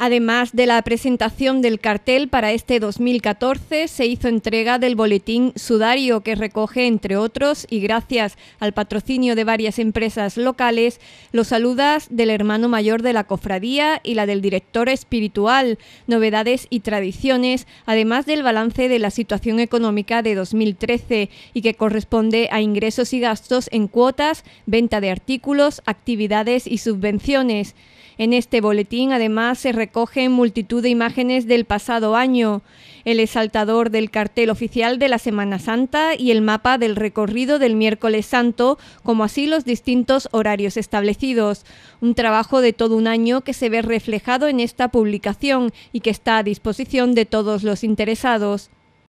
Además de la presentación del cartel para este 2014, se hizo entrega del boletín Sudario que recoge, entre otros, y gracias al patrocinio de varias empresas locales, los saludas del hermano mayor de la cofradía y la del director espiritual, novedades y tradiciones, además del balance de la situación económica de 2013 y que corresponde a ingresos y gastos en cuotas, venta de artículos, actividades y subvenciones. En este boletín además se recogen multitud de imágenes del pasado año, el exaltador del cartel oficial de la Semana Santa y el mapa del recorrido del miércoles santo, como así los distintos horarios establecidos. Un trabajo de todo un año que se ve reflejado en esta publicación y que está a disposición de todos los interesados.